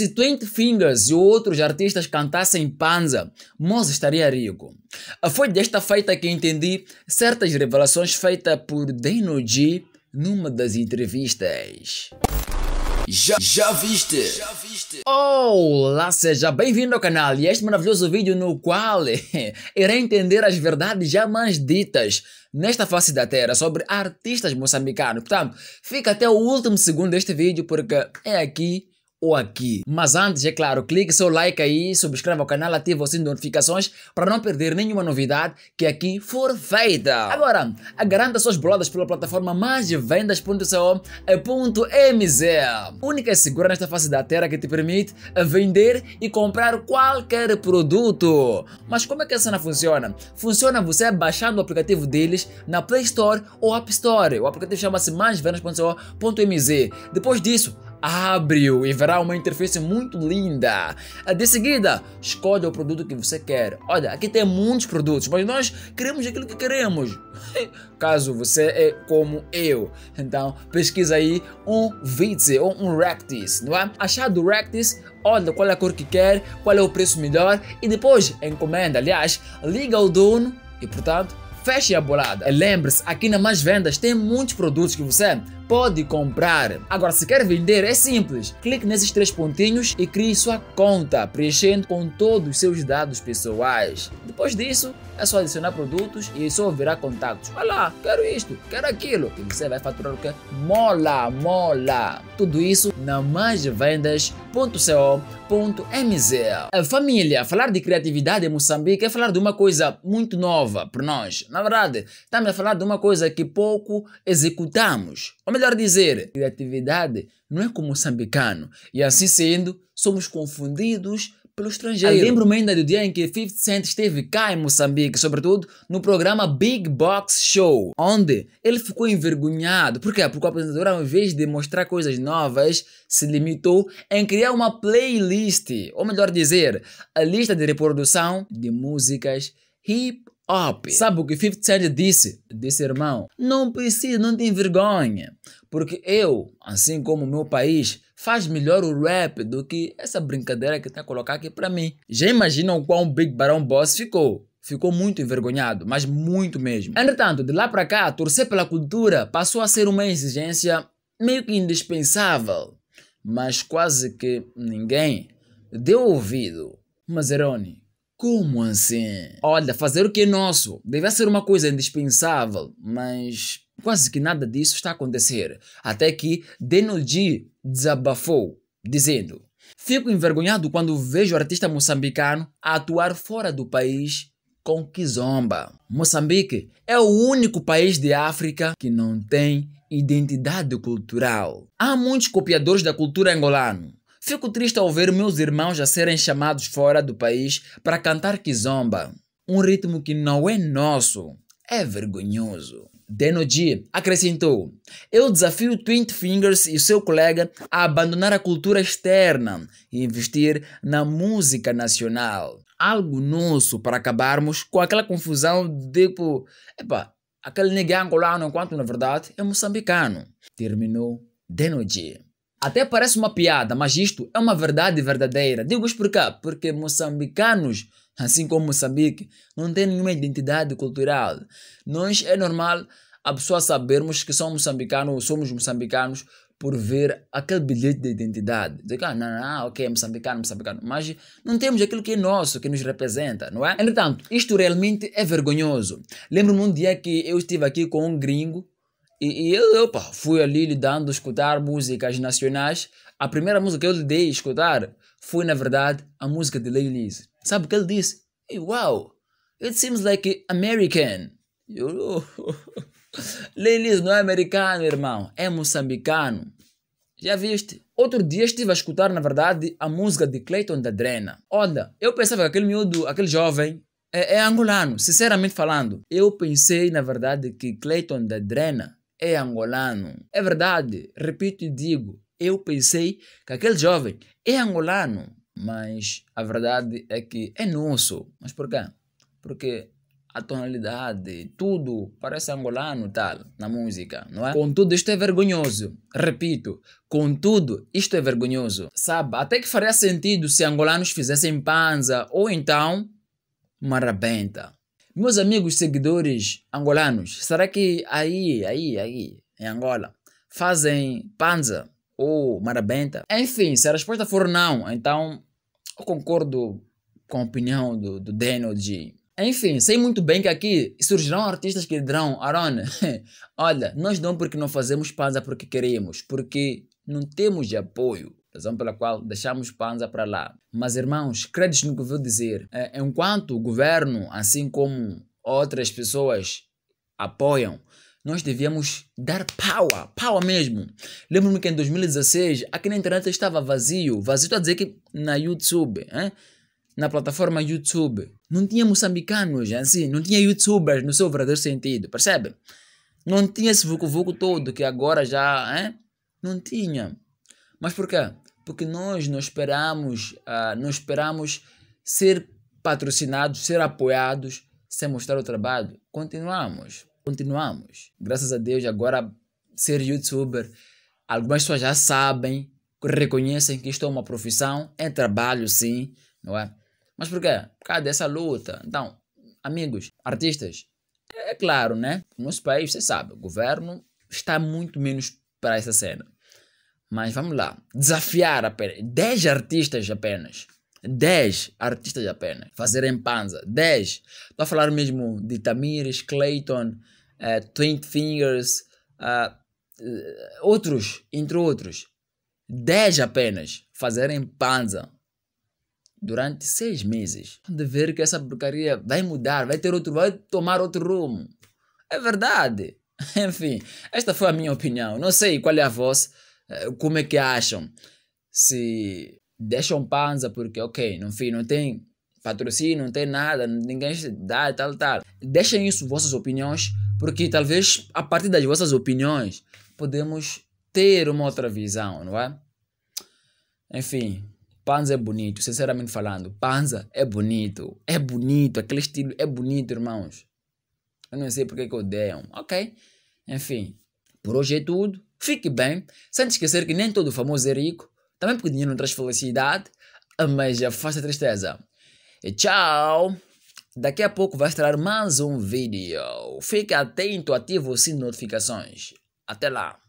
Se Twenty Fingers e outros artistas cantassem Panza, Moses estaria rico. Ah, foi desta feita que entendi certas revelações feitas por Dino G numa das entrevistas. Já, já viste? Já viste? Olá, seja bem-vindo ao canal e este maravilhoso vídeo no qual irei entender as verdades jamais ditas nesta face da terra sobre artistas moçambicanos. Portanto, fica até o último segundo deste vídeo porque é aqui ou aqui. Mas antes, é claro, clique seu like aí, subscreva o canal, ative o sininho de notificações para não perder nenhuma novidade que aqui for feita. Agora, garanta suas boladas pela plataforma maisdevendas.co.mz eh, Única e segura nesta face da terra que te permite eh, vender e comprar qualquer produto. Mas como é que essa cena funciona? Funciona você baixando o aplicativo deles na Play Store ou App Store. O aplicativo chama-se maisdevendas.co.mz Depois disso, abre-o e verá uma interface muito linda. Ah, de seguida, escolha o produto que você quer. Olha, aqui tem muitos produtos, mas nós queremos aquilo que queremos. Caso você é como eu, então pesquisa aí um Vitze ou um Rectis, não é? Achado o Rectis, olha qual é a cor que quer, qual é o preço melhor e depois encomenda. Aliás, liga ao dono e, portanto, feche a bolada. Lembre-se, aqui na Mais Vendas tem muitos produtos que você pode comprar. Agora, se quer vender, é simples. Clique nesses três pontinhos e crie sua conta, preenchendo com todos os seus dados pessoais. Depois disso, é só adicionar produtos e só haverá contatos. Olha lá, quero isto, quero aquilo. E você vai faturar o que? Mola, mola. Tudo isso na maisvendas.co.mz. Eh, família, falar de criatividade em Moçambique é falar de uma coisa muito nova para nós. Na verdade, estamos a falar de uma coisa que pouco executamos. Ou melhor dizer, criatividade não é como moçambicano. E assim sendo, somos confundidos pelo estrangeiro. Lembro-me ainda do dia em que 50 Cent esteve cá em Moçambique, sobretudo no programa Big Box Show, onde ele ficou envergonhado. Por quê? Porque o apresentador, ao invés de mostrar coisas novas, se limitou em criar uma playlist, ou melhor dizer, a lista de reprodução de músicas hip ah, Sabe o que 50 Cent disse? Disse, irmão, não precisa, não tem vergonha. Porque eu, assim como o meu país, faz melhor o rap do que essa brincadeira que tá a colocar aqui para mim. Já imaginam quão Big Barão Boss ficou? Ficou muito envergonhado, mas muito mesmo. Entretanto, de lá para cá, torcer pela cultura passou a ser uma exigência meio que indispensável, mas quase que ninguém deu ouvido. Mazeroni, como assim? Olha, fazer o que é nosso deve ser uma coisa indispensável, mas quase que nada disso está a acontecer. Até que Denoji desabafou, dizendo: Fico envergonhado quando vejo artista moçambicano atuar fora do país com Kizomba. Moçambique é o único país de África que não tem identidade cultural. Há muitos copiadores da cultura angolana Fico triste ao ver meus irmãos a serem chamados fora do país para cantar kizomba, um ritmo que não é nosso. É vergonhoso. Denodi acrescentou: Eu desafio Twint Fingers e seu colega a abandonar a cultura externa e investir na música nacional. Algo nosso para acabarmos com aquela confusão de tipo, epa, aquele negão angolano enquanto na verdade é moçambicano. Terminou Denodi. Até parece uma piada, mas isto é uma verdade verdadeira. Digo vos por cá, porque moçambicanos, assim como Moçambique, não têm nenhuma identidade cultural. Nós é normal a pessoa sabermos que somos moçambicanos ou somos moçambicanos por ver aquele bilhete de identidade. Dizem ah, não, não, ah, ok, moçambicano, moçambicano. Mas não temos aquilo que é nosso, que nos representa, não é? Entretanto, isto realmente é vergonhoso. Lembro-me um dia que eu estive aqui com um gringo e, e eu, opa, fui ali lhe dando escutar músicas nacionais. A primeira música que eu lhe dei escutar foi, na verdade, a música de Lady Liz. Sabe o que ele disse? Hey, wow, it seems like American. Eu, não é americano, irmão, é moçambicano. Já viste? Outro dia estive a escutar, na verdade, a música de Clayton da Drena. Olha, eu pensava que aquele miúdo, aquele jovem, é, é angolano, sinceramente falando. Eu pensei, na verdade, que Clayton da Drena é angolano. É verdade, repito e digo, eu pensei que aquele jovem é angolano, mas a verdade é que é nosso. Mas por quê? Porque a tonalidade, tudo parece angolano tal na música, não é? Contudo, isto é vergonhoso. Repito, contudo, isto é vergonhoso. Sabe, até que faria sentido se angolanos fizessem panza ou então marabenta. Meus amigos seguidores angolanos, será que aí, aí, aí, em Angola, fazem panza ou marabenta? Enfim, se a resposta for não, então eu concordo com a opinião do, do Daniel G. Enfim, sei muito bem que aqui surgirão artistas que dirão, Aron, olha, nós não porque não fazemos panza porque queremos, porque não temos de apoio razão pela qual deixamos Panza para lá. Mas, irmãos, credes no que vou dizer. É, enquanto o governo, assim como outras pessoas, apoiam, nós devíamos dar power, power mesmo. Lembro-me que em 2016 aqui na internet estava vazio, vazio está a dizer que na YouTube, hein? na plataforma YouTube. Não tinha moçambicanos, assim, não tinha youtubers no seu verdadeiro sentido, percebe? Não tinha esse vucu-vucu todo que agora já, hein? não tinha. Mas porquê? Porque nós não esperamos, uh, não esperamos ser patrocinados, ser apoiados, sem mostrar o trabalho. Continuamos, continuamos. Graças a Deus, agora ser youtuber, algumas pessoas já sabem, reconhecem que isto é uma profissão, é trabalho sim, não é? Mas porquê? Por causa dessa luta. Então, amigos, artistas, é claro, né? No nosso país, você sabe, o governo está muito menos para essa cena. Mas vamos lá. Desafiar apenas. 10 artistas apenas. 10 artistas apenas. Fazerem panza. 10. Estou a falar mesmo de Tamires, Clayton, uh, Twin Fingers, uh, uh, outros, entre outros. 10 apenas fazerem panza durante seis meses. De ver que essa porcaria vai mudar, vai ter outro, vai tomar outro rumo. É verdade. Enfim, esta foi a minha opinião. Não sei qual é a vossa. Eh, como é que acham? Se deixam panza porque, ok, no fim, não tem patrocínio, não tem nada, ninguém dá, tal, tal. Deixem isso, vossas opiniões, porque talvez a partir das vossas opiniões podemos ter uma outra visão, não é? Enfim, Panza é bonito, sinceramente falando, Panza é bonito, é bonito, aquele estilo é bonito, irmãos. Eu não sei porque que odeiam, ok? Enfim, por hoje é tudo. Fique bem, sem te esquecer que nem todo famoso é rico, também porque dinheiro não traz felicidade, mas faz a tristeza. E tchau! Daqui a pouco vai estar mais um vídeo. Fique atento, ative o sino de notificações. Até lá!